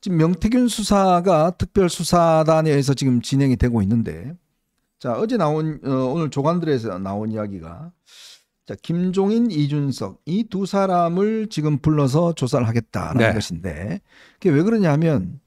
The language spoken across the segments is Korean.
지금 명태균 수사가 특별수사단에 의해서 지금 진행이 되고 있는데 자 어제 나온 어, 오늘 조간들에서 나온 이야기가 자 김종인 이준석 이 두 사람을 지금 불러서 조사를 하겠다라는 네. 것인데 그게 왜 그러냐면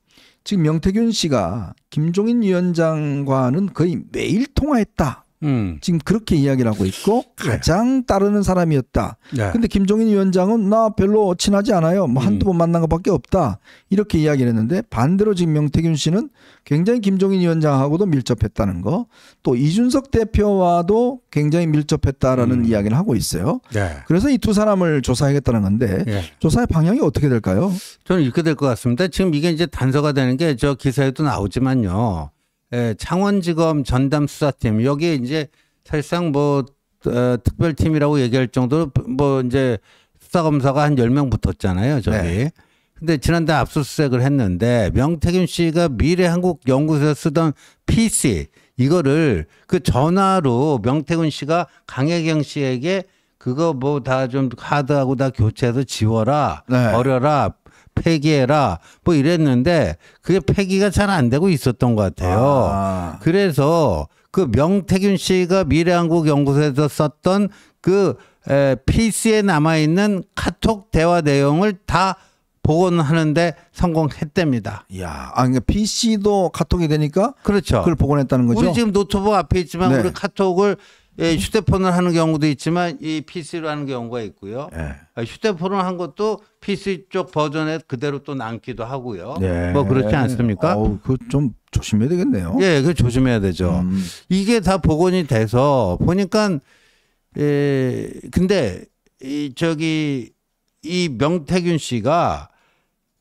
지금 명태균 씨가 김종인 위원장과는 거의 매일 통화했다 음. 지금 그렇게 이야기를 하고 있고 예. 가장 따르는 사람이었다. 네. 근데 김종인 위원장은 나 별로 친하지 않아요. 뭐 음. 한두 음. 번 만난 것밖에 없다. 이렇게 이야기를 했는데 반대로 지금 명태균 씨는 굉장히 김종인 위원장하고도 밀접했다는 거. 또 이준석 대표와도 굉장히 밀접했다라는 음. 이야기를 하고 있어요. 네. 그래서 이 두 사람을 조사하겠다는 건데 네. 조사의 방향이 어떻게 될까요? 저는 이렇게 될 것 같습니다. 지금 이게 이제 단서가 되는 게 저 기사에도 나오지만요. 예, 창원지검 전담 수사팀 여기에 이제 사실상 뭐 어, 특별팀이라고 얘기할 정도로 뭐 이제 수사검사가 한 열 명 붙었잖아요, 저기. 네. 근데 지난달 압수수색을 했는데 명태균 씨가 미래한국연구소에서 쓰던 PC 이거를 그 전화로 명태균 씨가 강혜경 씨에게 그거 뭐 다 좀카드하고다 교체해서 지워라, 네. 버려라, 폐기해라 뭐 이랬는데 그게 폐기가 잘 안 되고 있었던 것 같아요. 아. 그래서 그 명태균 씨가 미래한국 연구소에서 썼던 그 에, PC에 남아 있는 카톡 대화 내용을 다 복원하는데 성공했답니다. 야, 아 그러니까 PC도 카톡이 되니까 그렇죠. 그걸 복원했다는 거죠. 우리 지금 노트북 앞에 있지만 네. 우리 카톡을 예, 휴대폰을 하는 경우도 있지만 이 PC로 하는 경우가 있고요. 예. 아, 휴대폰을 한 것도 PC 쪽 버전에 그대로 또 남기도 하고요. 예. 뭐 그렇지 않습니까? 어 그좀 조심해야 되겠네요. 예, 그 조심해야 되죠. 음. 이게 다 복원이 돼서 보니까 예, 근데 이 저기 이 명태균 씨가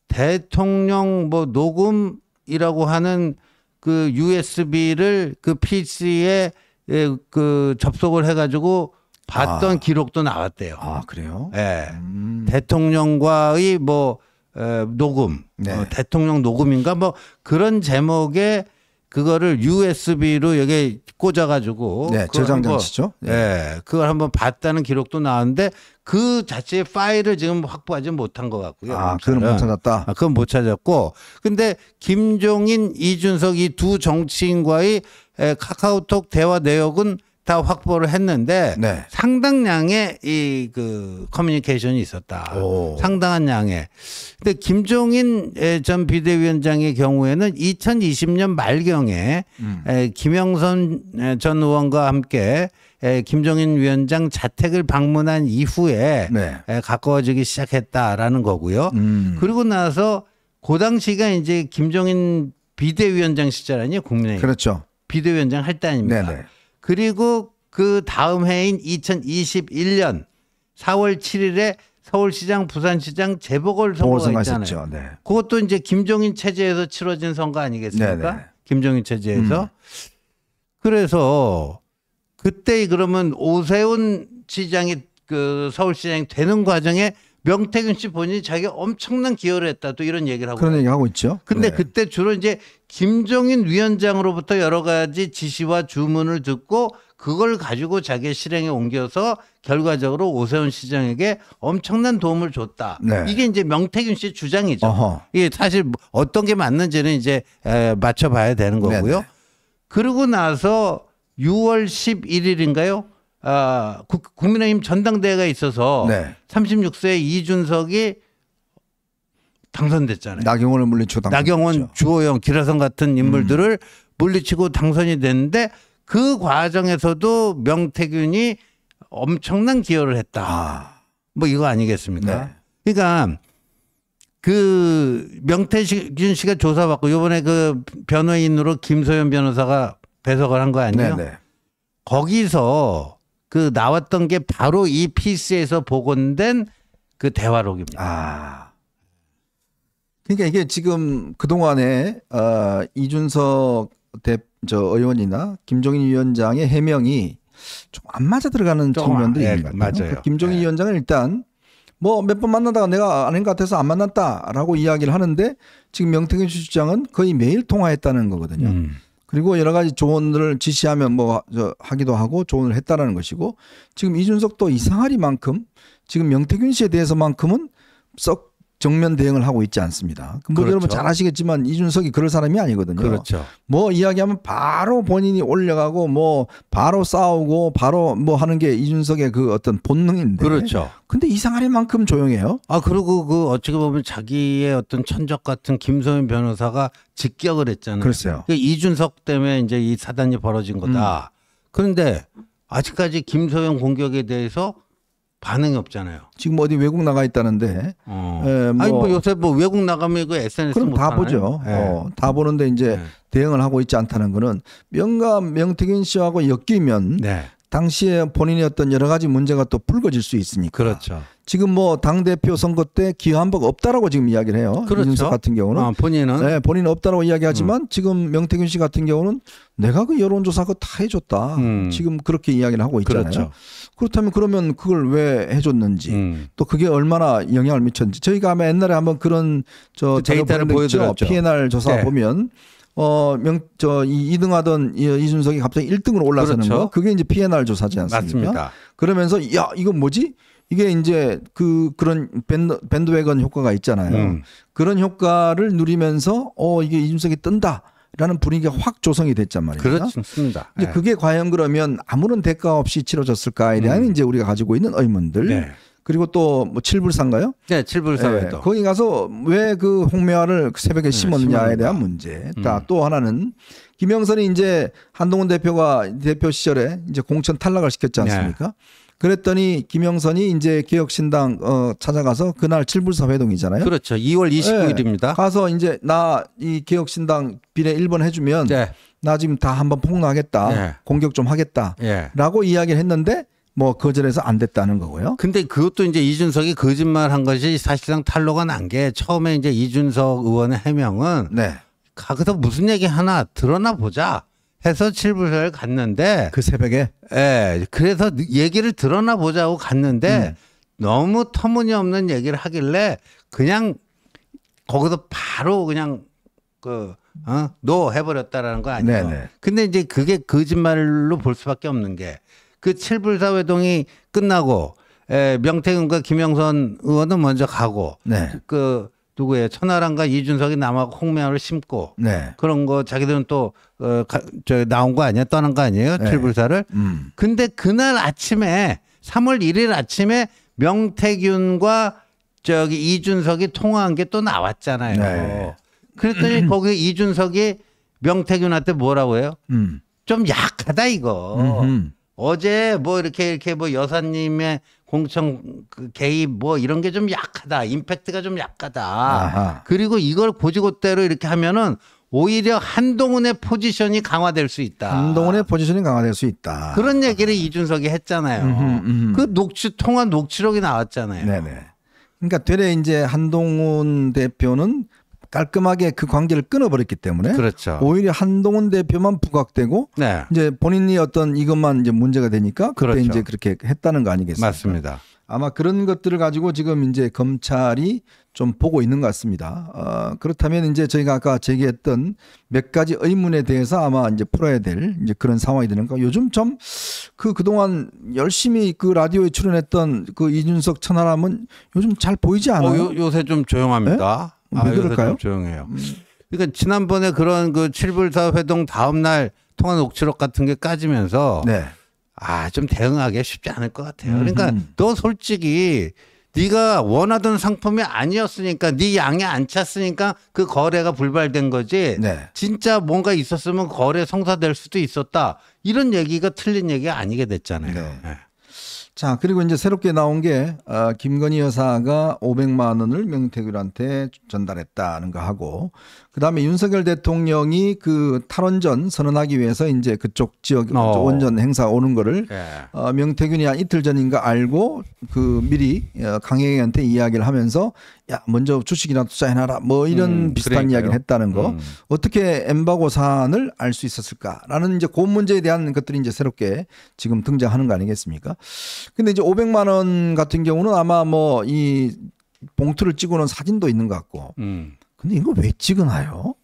대통령 뭐 녹음이라고 하는 그 USB를 그 PC에 예, 그 접속을 해가지고 봤던 아. 기록도 나왔대요. 아 그래요? 예. 음. 대통령과의 뭐 에, 녹음, 네. 어, 대통령 녹음인가 뭐 그런 제목의 그거를 USB로 여기 에 꽂아가지고 네, 저장 장치죠. 네. 예, 그걸 한번 봤다는 기록도 나왔는데 그 자체의 파일을 지금 확보하지 못한 것 같고요. 아, 그건 못 예. 찾았다. 아, 그건 못 찾았고, 근데 김종인, 이준석 이 두 정치인과의 카카오톡 대화 내역은 다 확보를 했는데 네. 상당량의 이 그 커뮤니케이션이 있었다. 오. 상당한 양의. 근데 김종인 전 비대위원장의 경우에는 2020년 말경에 음. 김영선 전 의원과 함께 김종인 위원장 자택을 방문한 이후에 네. 가까워지기 시작했다라는 거고요. 음. 그리고 나서 그 당시가 이제 김종인 비대위원장 시절 아니에요 국민의힘. 그렇죠. 비대위원장 할 때아닙니까 네네. 그리고 그 다음 해인 2021년 4월 7일에 서울시장, 부산시장 재보궐선거가 있잖아요. 네. 그것도 이제 김종인 체제에서 치러진 선거 아니겠습니까? 네네. 김종인 체제에서. 음. 그래서 그때 그러면 오세훈 시장이 그 서울시장이 되는 과정에 명태균 씨 본인이 자기 엄청난 기여를 했다 또 이런 얘기를 하고 그런 얘기 하고 있죠. 근데 네. 그때 주로 이제 김종인 위원장으로부터 여러 가지 지시와 주문을 듣고 그걸 가지고 자기 실행에 옮겨서 결과적으로 오세훈 시장에게 엄청난 도움을 줬다. 네. 이게 이제 명태균 씨 주장이죠. 어허. 이게 사실 어떤 게 맞는지는 이제 에, 맞춰봐야 되는 거고요. 네네. 그러고 나서 6월 11일인가요? 아, 국민의힘 국 전당대회가 있어서 네. 36세 이준석이 당선됐잖아요. 나경원을 물리치고 당선 나경원, 주호영, 기라성 같은 음. 인물들을 음. 물리치고 당선이 됐는데 그 과정에서도 명태균이 엄청난 기여를 했다. 아. 뭐 이거 아니겠습니까? 네. 그러니까 그 명태균 씨가 조사받고 요번에 그 변호인으로 김소연 변호사가 배석을 한 거 아니에요? 네네. 네. 거기서 그 나왔던 게 바로 이 피스에서 복원된 그 대화록입니다. 아. 그러니까 이게 지금 그동안에 어, 이준석 대, 저 의원이나 김종인 위원장의 해명이 좀 안 맞아 들어가는 측면들이 예, 있는 것 같아요. 맞아요. 그 김종인 예. 위원장은 일단 뭐 몇 번 만나다가 내가 아닌 것 같아서 안 만났다라고 이야기를 하는데 지금 명태균 실장은 거의 매일 통화했다는 거거든요. 음. 그리고 여러 가지 조언을 지시하면 뭐 하기도 하고 조언을 했다라는 것이고 지금 이준석도 이상하리만큼 지금 명태균 씨에 대해서만큼은 썩 정면 대응을 하고 있지 않습니다. 뭐 그렇죠. 여러분 잘 아시겠지만 이준석이 그럴 사람이 아니거든요. 그렇죠. 뭐 이야기하면 바로 본인이 올려가고 뭐 바로 싸우고 바로 뭐 하는 게 이준석의 그 어떤 본능인데. 그렇죠. 근데 이상하만큼 조용해요. 아 그리고 그어떻 보면 자기의 어떤 천적 같은 김소연 변호사가 직격을 했잖아요. 그랬어요. 그러니까 이준석 때문에 이제 이 사단이 벌어진 거다. 음. 그런데 아직까지 김소연 공격에 대해서 반응이 없잖아요. 지금 어디 외국 나가 있다는데. 어. 에, 예, 뭐 아니 뭐 요새 뭐 외국 나가면 그 SNS 그럼 다 하나요? 보죠. 네. 어, 다 보는데 이제 네. 대응을 하고 있지 않다는 거는 명가 명태균 씨하고 엮이면 네. 당시에 본인의 어떤 여러 가지 문제가 또 불거질 수 있으니까. 그렇죠. 지금 뭐 당 대표 선거 때 기여한 바가 없다라고 지금 이야기를 해요. 그렇죠. 이준석 같은 경우는 아, 본인은 네, 본인 없다라고 이야기하지만 음. 지금 명태균 씨 같은 경우는 내가 그 여론조사 그다 해줬다. 음. 지금 그렇게 이야기를 하고 있잖아요. 그렇죠. 그렇다면 그러면 그걸 왜 해줬는지 음. 또 그게 얼마나 영향을 미쳤는지 저희가 아마 옛날에 한번 그런 저그 데이터를 보여드렸죠. PNR 조사 네. 보면. 어, 명, 저, 이 2등 하던 이준석이 갑자기 1등으로 올라서는 그렇죠. 거. 그게 이제 P&R 조사지 않습니까? 맞습니다. 그러면서 야, 이건 뭐지? 이게 이제 그 그런 밴드, 밴드웨건 효과가 있잖아요. 음. 그런 효과를 누리면서 어, 이게 이준석이 뜬다. 라는 분위기가 확 조성이 됐단 말입니 그렇습니다. 이제 네. 그게 과연 그러면 아무런 대가 없이 치러졌을까에 대한 음. 이제 우리가 가지고 있는 의문들 네. 그리고 또 뭐 칠불산가요? 네, 칠불산에 예, 거기 가서 왜 그 홍매화를 그 새벽에 네, 심었냐에 대한 문제. 음. 또 하나는 김영선이 이제 한동훈 대표가 대표 시절에 이제 공천 탈락을 시켰지 네. 않습니까? 네. 그랬더니 김영선이 이제 개혁신당 어 찾아가서 그날 칠불사 회동이잖아요. 그렇죠. 2월 29일입니다. 예, 네. 가서 이제 나 이 개혁신당 비례 1번 해주면 네. 나 지금 다 한번 폭로하겠다. 네. 공격 좀 하겠다라고 예. 이야기를 했는데 뭐 거절해서 안 됐다는 거고요. 근데 그것도 이제 이준석이 거짓말한 것이 사실상 탄로가 난 게 처음에 이제 이준석 의원의 해명은 네. 거서 무슨 얘기 하나 드러나 보자 해서 칠부서를 갔는데 그 새벽에 예 그래서 얘기를 드러나 보자고 갔는데 음. 너무 터무니없는 얘기를 하길래 그냥 거기서 바로 그냥 그 어? 노 해버렸다라는 거 아니에요. 네네. 네. 근데 이제 그게 거짓말로 볼 수밖에 없는 게 그칠불사 회동이 끝나고 에, 명태균과 김영선 의원은 먼저 가고 네. 그 누구예요? 천하랑과 이준석이 남하고 홍명을 심고 네. 그런 거 자기들은 또 어, 저 나온 거 아니야? 떠난 거 아니에요? 네. 불사를 음. 근데 그날 아침에 3월 1일 아침에 명태균과 저기 이준석이 통화한 게 또 나왔잖아요. 네. 그랬더니 거기 이준석이 명태균한테 뭐라고 해요? 음. 좀 약하다 이거. 음흠. 어제 뭐 이렇게 이렇게 뭐 여사님의 공청 그 개입 뭐 이런 게 좀 약하다. 임팩트가 좀 약하다. 아하. 그리고 이걸 고지고대로 이렇게 하면은 오히려 한동훈의 포지션이 강화될 수 있다. 한동훈의 포지션이 강화될 수 있다. 그런 얘기를 이준석이 했잖아요. 음흠, 음흠. 그 녹취 통화 녹취록이 나왔잖아요. 네네. 그러니까 되레 이제 한동훈 대표는 깔끔하게 그 관계를 끊어버렸기 때문에 그렇죠. 오히려 한동훈 대표만 부각되고 네. 이제 본인이 어떤 이것만 이제 문제가 되니까 그때 그렇죠. 이제 그렇게 했다는 거 아니겠습니까? 맞습니다. 아마 그런 것들을 가지고 지금 이제 검찰이 좀 보고 있는 것 같습니다. 어, 그렇다면 이제 저희가 아까 제기했던 몇 가지 의문에 대해서 아마 이제 풀어야 될 이제 그런 상황이 되는 거. 요즘 좀 그 그동안 열심히 그 라디오에 출연했던 그 이준석 천하람은 요즘 잘 보이지 어, 않아요. 어, 요, 새좀 조용합니다. 네? 아, 그럴까요? 조용해요. 음. 그러니까 지난번에 그런 그 칠불사 회동 다음 날 통화 녹취록 같은 게 까지면서 네. 아좀 대응하기 쉽지 않을 것 같아요. 그러니까 음. 너 솔직히 네가 원하던 상품이 아니었으니까 네 양이 안 찼으니까 그 거래가 불발된 거지. 네. 진짜 뭔가 있었으면 거래 성사될 수도 있었다. 이런 얘기가 틀린 얘기가 아니게 됐잖아요. 네. 네. 자, 그리고 이제 새롭게 나온 게 어, 김건희 여사가 500만 원을 명태균한테 전달했다는 거 하고 그다음에 윤석열 대통령이 그 탈원전 선언하기 위해서 이제 그쪽 지역 어. 원전 행사 오는 거를 예. 어, 명태균이 한 이틀 전인가 알고 그 미리 어, 강행이한테 이야기를 하면서 야 먼저 주식이나 투자해놔라 뭐 이런 음, 비슷한 그러니까요. 이야기를 했다는 거 음. 어떻게 엠바고 사안을 알 수 있었을까라는 이제 그 문제에 대한 것들이 이제 새롭게 지금 등장하는 거 아니겠습니까? 근데 이제 500만 원 같은 경우는 아마 뭐 이 봉투를 찍어놓은 사진도 있는 것 같고. 음. 근데 이거 왜 찍어놔요?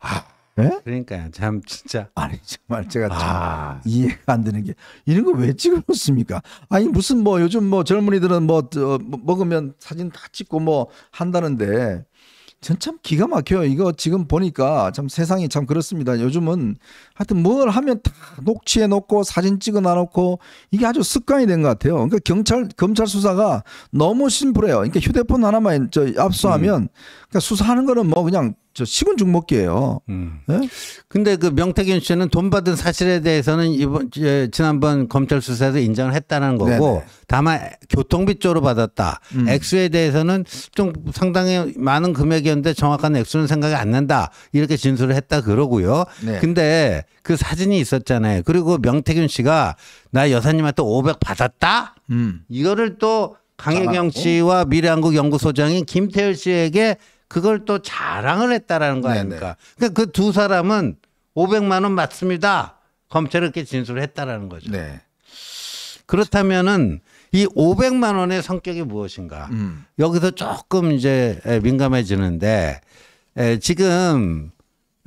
아, 네? 그러니까요. 참 진짜 아니 정말 제가 아. 참 이해가 안 되는 게 이런 거 왜 찍어놓습니까? 아니 무슨 뭐 요즘 뭐 젊은이들은 뭐 어, 먹으면 사진 다 찍고 뭐 한다는데 전참 기가 막혀요. 이거 지금 보니까 참 세상이 참 그렇습니다. 요즘은 하여튼 뭘 하면 다 녹취해 놓고 사진 찍어 놔놓고 이게 아주 습관이 된 것 같아요. 그러니까 경찰, 검찰 수사가 너무 심플해요. 그러니까 휴대폰 하나만 저 압수하면 음. 그러니까 수사하는 거는 뭐 그냥 저 식은 죽먹기예요. 음. 네? 근데 그 명태균 씨는 돈 받은 사실에 대해서는 이번 지난번 검찰 수사에서 인정을 했다는 거고 네네. 다만 교통비 쪽으로 받았다. 음. 액수에 대해서는 좀 상당히 많은 금액이었는데 정확한 액수는 생각이 안 난다. 이렇게 진술을 했다 그러고요. 네. 근데 그 사진이 있었잖아요. 그리고 명태균 씨가 나 여사님한테 500 받았다. 음. 이거를 또 강혜경 씨와 미래한국 연구소장인 김태열 씨에게 그걸 또 자랑을 했다라는 거 아닙니까? 그러니까 그 두 사람은 500만 원 맞습니다. 검찰에 이렇게 진술을 했다라는 거죠. 네. 그렇다면은 이 500만 원의 성격이 무엇인가? 음. 여기서 조금 이제 민감해지는데 에, 지금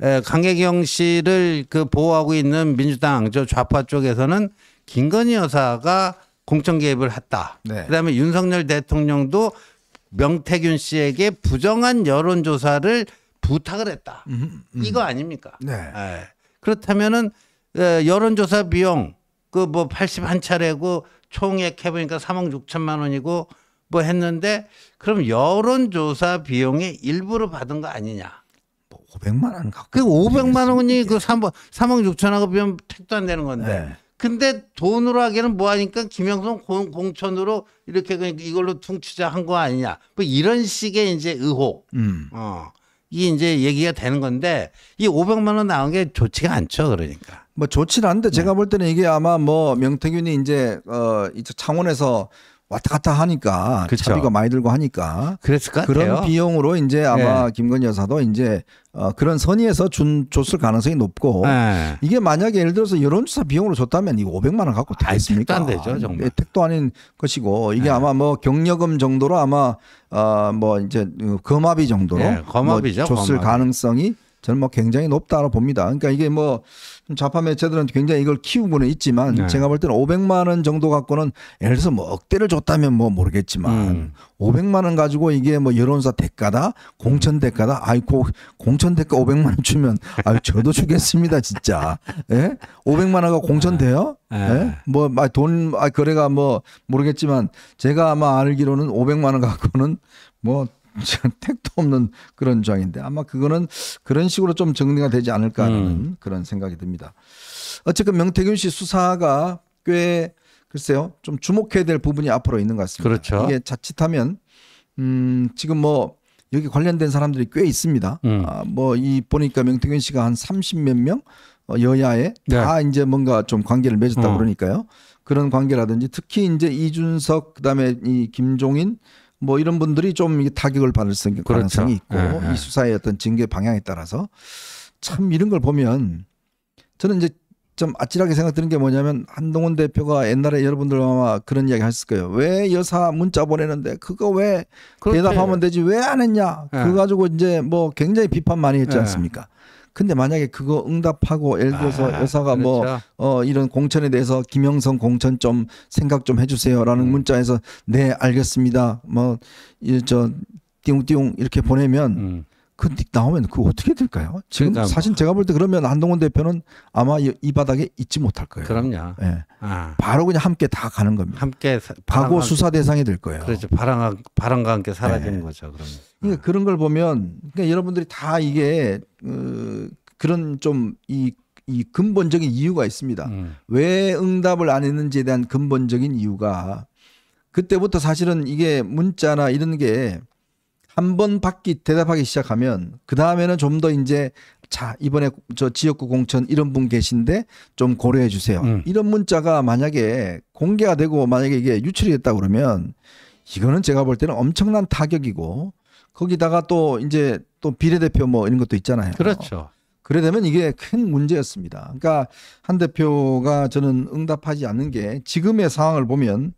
에, 강혜경 씨를 그 보호하고 있는 민주당 저 좌파 쪽에서는 김건희 여사가 공천 개입을 했다. 네. 그다음에 윤석열 대통령도 명태균 씨에게 부정한 여론조사를 부탁을 했다. 음, 음. 이거 아닙니까? 네. 네. 그렇다면은 어, 여론조사 비용 그 뭐80한 차례고 총액 해보니까 3억 6천만 원이고 뭐 했는데 그럼 여론조사 비용의 일부를 받은 거 아니냐? 뭐 500만 원 갖고. 그 500만 원이 그 3억 3억 6천하고 비용 택도 안 되는 건데. 네. 근데 돈으로 하기는 에 뭐 뭐하니까 김영선 공, 공천으로 이렇게 이걸로 퉁치자 한 거 아니냐. 뭐 이런 식의 이제 의혹. 음. 어. 이 이제 얘기가 되는 건데 이 500만 원 나온 게 좋지가 않죠. 그러니까. 뭐 좋지는 않은데 네. 제가 볼 때는 이게 아마 뭐 명태균이 이제 어 이제 창원에서 왔다 갔다 하니까 그쵸. 차비가 많이 들고 하니까 그랬을 것 그런 같아요. 비용으로 이제 아마 네. 김건희 여사도 이제 어, 그런 선의에서 준 줬을 가능성이 높고 네. 이게 만약에 예를 들어서 여론조사 비용으로 줬다면 이 500만 원 갖고 되겠습니까? 아, 택도 안 되죠 정말. 예, 택도 아닌 것이고 이게 네. 아마 뭐 경력금 정도로 아마 어뭐 이제 거마비 정도로 네, 거마비죠, 뭐 줬을 거마비. 가능성이 저는 뭐 굉장히 높다고 봅니다. 그러니까 이게 뭐 좌파 매체들은 굉장히 이걸 키우고는 있지만 네. 제가 볼 때는 500만 원 정도 갖고는 예를 들어서 뭐 억대를 줬다면 뭐 모르겠지만 음. 500만 원 가지고 이게 뭐 여론사 대가다 공천 대가다 아이고 공천 대가 500만 원 주면 아유 저도 주겠습니다 진짜 예 500만 원가 공천 네. 돼요 네. 예 뭐돈 아, 아, 거래가 뭐 모르겠지만 제가 아마 알기로는 500만 원 갖고는 뭐지 택도 없는 그런 조항인데 아마 그거는 그런 식으로 좀 정리가 되지 않을까하는 음. 그런 생각이 듭니다. 어쨌든 명태균 씨 수사가 꽤 글쎄요 좀 주목해야 될 부분이 앞으로 있는 것 같습니다. 그렇죠. 이게 자칫하면 음 지금 뭐 여기 관련된 사람들이 꽤 있습니다. 음. 아, 뭐 이 보니까 명태균 씨가 한 30몇 명 어, 여야에 네. 다 이제 뭔가 좀 관계를 맺었다 어. 그러니까요. 그런 관계라든지 특히 이제 이준석 그다음에 이 김종인 뭐 이런 분들이 좀 타격을 받을 수 있는 그렇죠. 가능성이 있고 네, 이 수사의 어떤 징계 방향에 따라서 참 이런 걸 보면 저는 이제 좀 아찔하게 생각되는게 뭐냐면 한동훈 대표가 옛날에 여러분들 아마 그런 이야기 하셨을 거예요. 왜 여사 문자 보내는데 그거 왜 그렇지. 대답하면 되지 왜 안 했냐. 네. 그거 예. 가지고 이제 뭐 굉장히 비판 많이 했지 않습니까? 근데 만약에 그거 응답하고 예를 들어서 아, 여사가 뭐, 그렇죠. 뭐어 이런 공천에 대해서 김영선 공천 좀 생각 좀 해주세요라는 음. 문자에서 네 알겠습니다 뭐저띵띵 이렇게 보내면 음. 그닉 나오면 그거 어떻게 될까요? 지금 그러니까 사실 뭐 제가 볼 때 그러면 한동훈 대표는 아마 이, 이 바닥에 있지 못할 거예요. 그럼요. 예. 아. 바로 그냥 함께 다 가는 겁니다. 함께 과거 수사 대상이 될 거예요. 그렇죠. 바람, 바람과 함께 사라지는 네. 거죠. 그럼. 그러니까 아. 그런 걸 보면 그러니까 여러분들이 다 이게 어, 그런 좀이 이 근본적인 이유가 있습니다. 음. 왜 응답을 안 했는지에 대한 근본적인 이유가 그때부터 사실은 이게 문자나 이런 게 한번 받기 대답하기 시작하면 그 다음에는 좀 더 이제 자 이번에 저 지역구 공천 이런 분 계신데 좀 고려해 주세요. 음. 이런 문자가 만약에 공개가 되고 만약에 이게 유출이 됐다 그러면 이거는 제가 볼 때는 엄청난 타격이고 거기다가 또 이제 또 비례대표 뭐 이런 것도 있잖아요. 그렇죠. 그래 되면 이게 큰 문제였습니다. 그러니까 한 대표가 저는 응답하지 않는 게 지금의 상황을 보면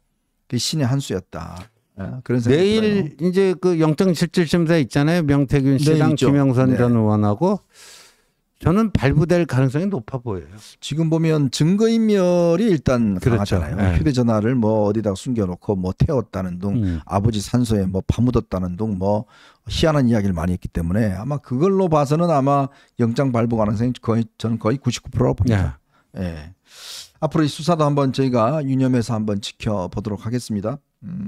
그 신의 한 수였다. 아, 그런 내일 들어요. 이제 그 영장 실질 심사 있잖아요. 명태균 씨랑 네, 김영선 네. 전 의원하고 저는 발부될 가능성이 높아 보여요. 지금 보면 증거 인멸이 일단 그렇잖아요 네. 휴대전화를 뭐 어디다 숨겨놓고 뭐 태웠다는 둥, 음. 아버지 산소에 뭐 파묻었다는 둥, 뭐 희한한 이야기를 많이 했기 때문에 아마 그걸로 봐서는 아마 영장 발부 가능성이 거의 저는 거의 99%라고 봅니다. 네. 예. 네. 네. 앞으로 이 수사도 한번 저희가 유념해서 한번 지켜보도록 하겠습니다. 음.